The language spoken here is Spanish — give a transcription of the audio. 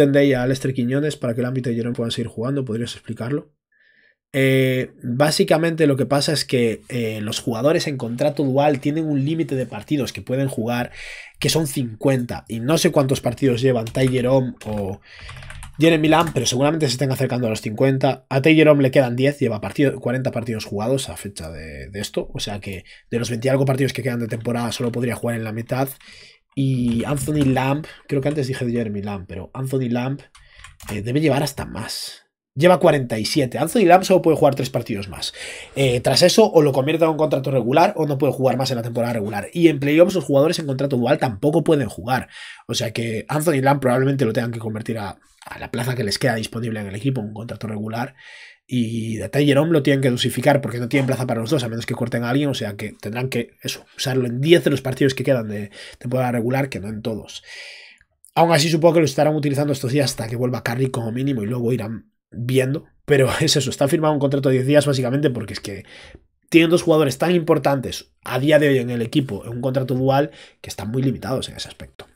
tendéis a Lester Quiñones para que el ámbito de Jerome puedan seguir jugando, ¿podrías explicarlo? Eh, básicamente lo que pasa es que eh, los jugadores en contrato dual tienen un límite de partidos que pueden jugar, que son 50, y no sé cuántos partidos llevan Ty Jerome o Jeremy Milan, pero seguramente se estén acercando a los 50. A Ty Jerome le quedan 10, lleva 40 partidos jugados a fecha de, esto, o sea que de los 20 algo partidos que quedan de temporada solo podría jugar en la mitad, y Anthony Lamb, creo que antes dije de Jeremy Lamb, pero Anthony Lamb eh, debe llevar hasta más lleva 47. Anthony Lamb solo puede jugar tres partidos más. Eh, tras eso, o lo convierte en un contrato regular o no puede jugar más en la temporada regular. Y en playoffs, los jugadores en contrato dual tampoco pueden jugar. O sea que Anthony Lamb probablemente lo tengan que convertir a, la plaza que les queda disponible en el equipo, un contrato regular. Y de Home lo tienen que dosificar porque no tienen plaza para los dos, a menos que corten a alguien. O sea que tendrán que eso, usarlo en 10 de los partidos que quedan de temporada regular, que no en todos. Aún así, supongo que lo estarán utilizando estos días hasta que vuelva Carly como mínimo y luego irán viendo, pero es eso, está firmado un contrato de 10 días básicamente porque es que tienen dos jugadores tan importantes a día de hoy en el equipo, en un contrato dual, que están muy limitados en ese aspecto.